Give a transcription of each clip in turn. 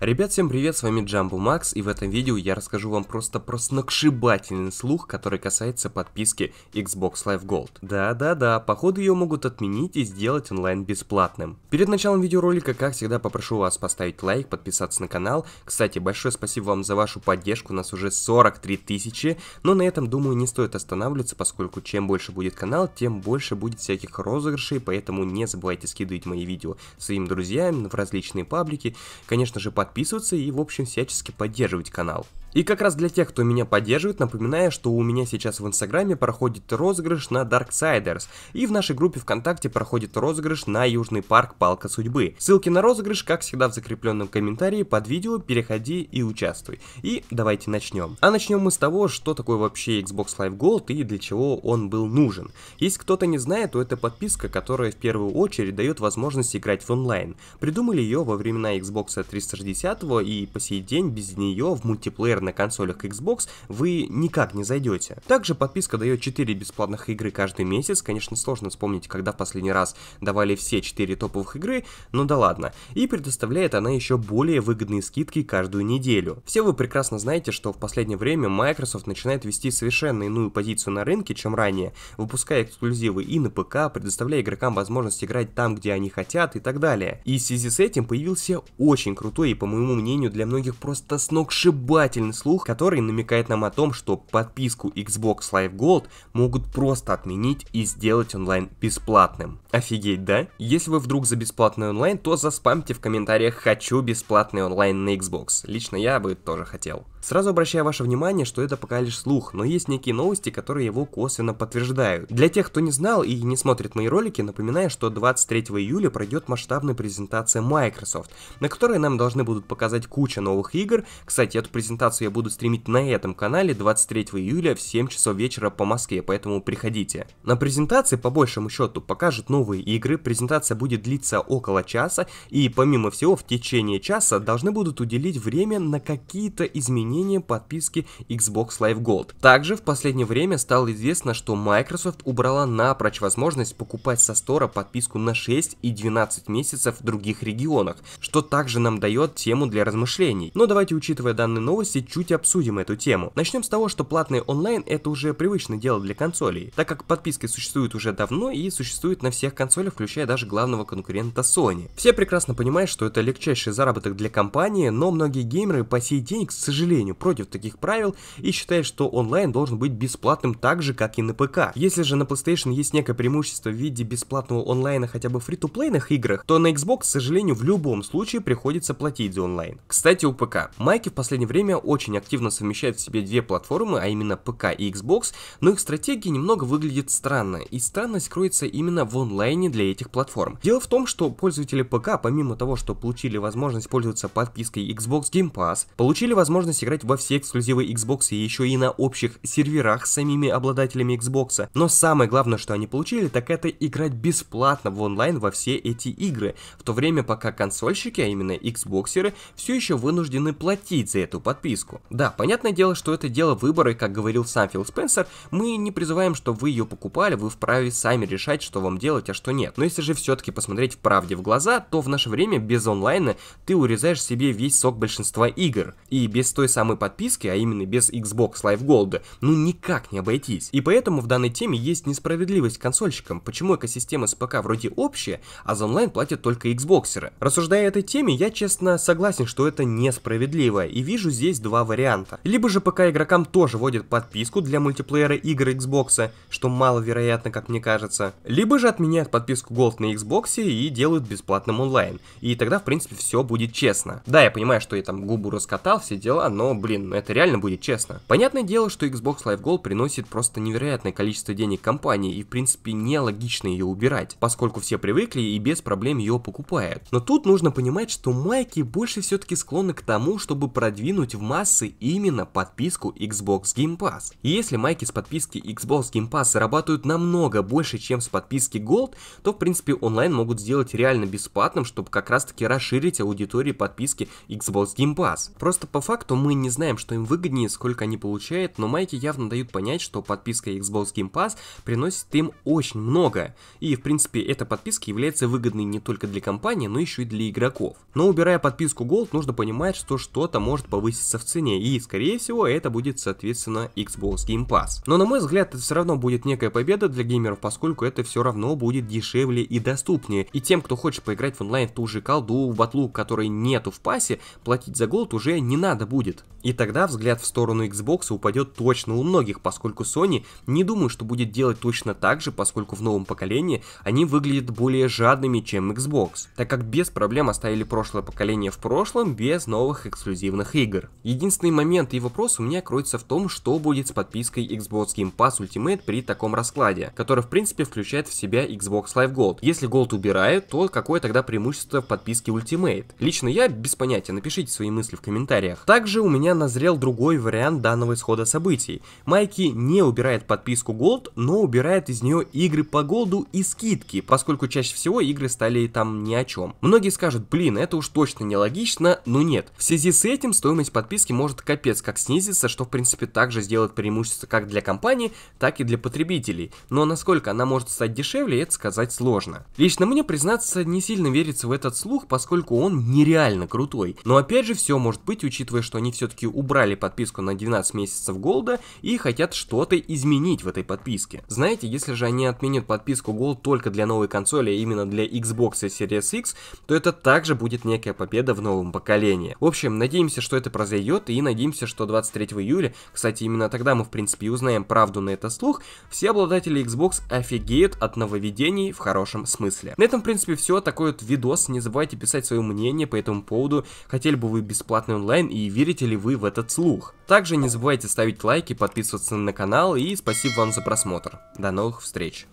Ребят, всем привет, с вами Джамбу Макс, и в этом видео я расскажу вам просто про сногсшибательный слух, который касается подписки Xbox Live Gold. Да-да-да, походу ее могут отменить и сделать онлайн бесплатным. Перед началом видеоролика, как всегда, попрошу вас поставить лайк, подписаться на канал. Кстати, большое спасибо вам за вашу поддержку, у нас уже 43 тысячи, но на этом, думаю, не стоит останавливаться, поскольку чем больше будет канал, тем больше будет всяких розыгрышей, поэтому не забывайте скидывать мои видео своим друзьям в различные паблики. Конечно же, подписывайтесь подписываться и, в общем, всячески поддерживать канал. И как раз для тех, кто меня поддерживает, напоминаю, что у меня сейчас в Инстаграме проходит розыгрыш на Darksiders, и в нашей группе ВКонтакте проходит розыгрыш на Южный парк Палка Судьбы. Ссылки на розыгрыш, как всегда, в закрепленном комментарии под видео, переходи и участвуй. И давайте начнем. А начнем мы с того, что такое вообще Xbox Live Gold и для чего он был нужен. Если кто-то не знает, то это подписка, которая в первую очередь дает возможность играть в онлайн. Придумали ее во времена Xbox 360 и по сей день без нее в мультиплеер например, на консолях Xbox, вы никак не зайдете. Также подписка дает 4 бесплатных игры каждый месяц, конечно сложно вспомнить, когда в последний раз давали все 4 топовых игры, но да ладно. И предоставляет она еще более выгодные скидки каждую неделю. Все вы прекрасно знаете, что в последнее время Microsoft начинает вести совершенно иную позицию на рынке, чем ранее, выпуская эксклюзивы и на ПК, предоставляя игрокам возможность играть там, где они хотят и так далее. И в связи с этим появился очень крутой и, по моему мнению, для многих просто сногсшибательный сильный слух, который намекает нам о том, что подписку Xbox Live Gold могут просто отменить и сделать онлайн бесплатным. Офигеть, да? Если вы вдруг за бесплатный онлайн, то заспамьте в комментариях «Хочу бесплатный онлайн на Xbox». Лично я бы тоже хотел. Сразу обращаю ваше внимание, что это пока лишь слух, но есть некие новости, которые его косвенно подтверждают. Для тех, кто не знал и не смотрит мои ролики, напоминаю, что 23 июля пройдет масштабная презентация Microsoft, на которой нам должны будут показать кучу новых игр. Кстати, эту презентацию трансформацию я буду стримить на этом канале 23 июля в 7 часов вечера по Москве, поэтому приходите. На презентации, по большему счету, покажут новые игры, презентация будет длиться около часа, и помимо всего, в течение часа должны будут уделить время на какие-то изменения подписки Xbox Live Gold. Также в последнее время стало известно, что Microsoft убрала напрочь возможность покупать со стора подписку на 6 и 12 месяцев в других регионах, что также нам дает тему для размышлений. Но давайте, учитывая данные новости, чуть обсудим эту тему. Начнем с того, что платный онлайн это уже привычное дело для консолей, так как подписки существуют уже давно и существуют на всех консолях, включая даже главного конкурента Sony. Все прекрасно понимают, что это легчайший заработок для компании, но многие геймеры по сей день, к сожалению, против таких правил и считают, что онлайн должен быть бесплатным так же, как и на ПК. Если же на PlayStation есть некое преимущество в виде бесплатного онлайна хотя бы в фри-то-плейных играх, то на Xbox, к сожалению, в любом случае приходится платить за онлайн. Кстати, у ПК. Майки в последнее время очень очень активно совмещают в себе две платформы, а именно ПК и Xbox, но их стратегия немного выглядит странно, и странность кроется именно в онлайне для этих платформ. Дело в том, что пользователи ПК, помимо того, что получили возможность пользоваться подпиской Xbox Game Pass, получили возможность играть во все эксклюзивы Xbox и еще и на общих серверах с самими обладателями Xbox. Но самое главное, что они получили, так это играть бесплатно в онлайн во все эти игры, в то время пока консольщики, а именно Xboxеры, все еще вынуждены платить за эту подписку подписку. Да, понятное дело, что это дело выбора, и как говорил сам Фил Спенсер, мы не призываем, что вы ее покупали, вы вправе сами решать, что вам делать, а что нет. Но если же все-таки посмотреть в правде в глаза, то в наше время без онлайна ты урезаешь себе весь сок большинства игр. И без той самой подписки, а именно без Xbox Live Gold, ну никак не обойтись. И поэтому в данной теме есть несправедливость консольщикам, почему экосистема с ПК вроде общая, а за онлайн платят только Xboxеры. Рассуждая этой теме, я честно согласен, что это несправедливо, и вижу здесь два два варианта. Либо же пока игрокам тоже вводят подписку для мультиплеера игр Xbox, что маловероятно, как мне кажется. Либо же отменяют подписку Gold на Xbox и делают бесплатным онлайн. И тогда, в принципе, все будет честно. Да, я понимаю, что я там губу раскатал, все дела, но, блин, ну это реально будет честно. Понятное дело, что Xbox Live Gold приносит просто невероятное количество денег компании, и, в принципе, нелогично ее убирать, поскольку все привыкли и без проблем ее покупают. Но тут нужно понимать, что майки больше все-таки склонны к тому, чтобы продвинуть в массы массы именно подписку Xbox Game Pass. И если майки с подписки Xbox Game Pass зарабатывают намного больше, чем с подписки Gold, то в принципе онлайн могут сделать реально бесплатным, чтобы как раз таки расширить аудиторию подписки Xbox Game Pass. Просто по факту мы не знаем, что им выгоднее, сколько они получают, но майки явно дают понять, что подписка Xbox Game Pass приносит им очень много. И в принципе эта подписка является выгодной не только для компании, но еще и для игроков. Но убирая подписку Gold, нужно понимать, что что-то может повыситься в цене, и скорее всего это будет соответственно Xbox Game Pass. Но на мой взгляд это все равно будет некая победа для геймеров, поскольку это все равно будет дешевле и доступнее. И тем, кто хочет поиграть в онлайн в ту же колду, в батлу, которой нету в пасе, платить за голд уже не надо будет. И тогда взгляд в сторону Xbox упадет точно у многих, поскольку Sony не думаю, что будет делать точно так же, поскольку в новом поколении они выглядят более жадными, чем Xbox, так как без проблем оставили прошлое поколение в прошлом без новых эксклюзивных игр. Единственный момент и вопрос у меня кроется в том, что будет с подпиской Xbox Game Pass Ultimate при таком раскладе, который в принципе включает в себя Xbox Live Gold. Если Gold убирают, то какое тогда преимущество в подписке Ultimate? Лично я без понятия, напишите свои мысли в комментариях. Также у меня назрел другой вариант данного исхода событий. Майки не убирает подписку Gold, но убирает из нее игры по Голду и скидки, поскольку чаще всего игры стали там ни о чем. Многие скажут, блин, это уж точно нелогично, но нет. В связи с этим стоимость подписки нагрузки может капец как снизиться, что в принципе также сделает преимущество как для компании, так и для потребителей, но насколько она может стать дешевле, это сказать сложно. Лично мне, признаться, не сильно верится в этот слух, поскольку он нереально крутой, но опять же все может быть, учитывая, что они все-таки убрали подписку на 12 месяцев голда и хотят что-то изменить в этой подписке. Знаете, если же они отменят подписку Gold только для новой консоли, а именно для Xbox и Series X, то это также будет некая победа в новом поколении. В общем, надеемся, что это произойдет, вперед и надеемся, что 23 июля, кстати, именно тогда мы в принципе узнаем правду на этот слух, все обладатели Xbox офигеют от нововведений в хорошем смысле. На этом в принципе все, такой вот видос, не забывайте писать свое мнение по этому поводу, хотели бы вы бесплатный онлайн и верите ли вы в этот слух. Также не забывайте ставить лайки, подписываться на канал и спасибо вам за просмотр. До новых встреч!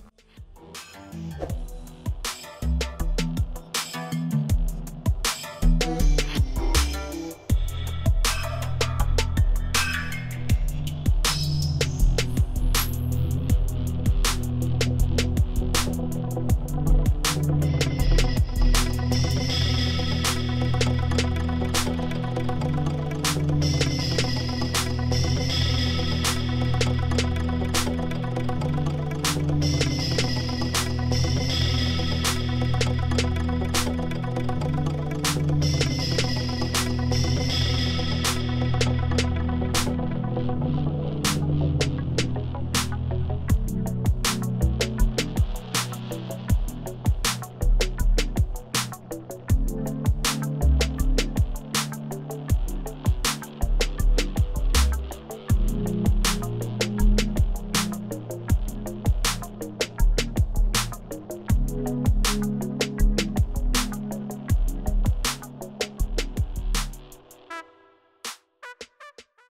Thank you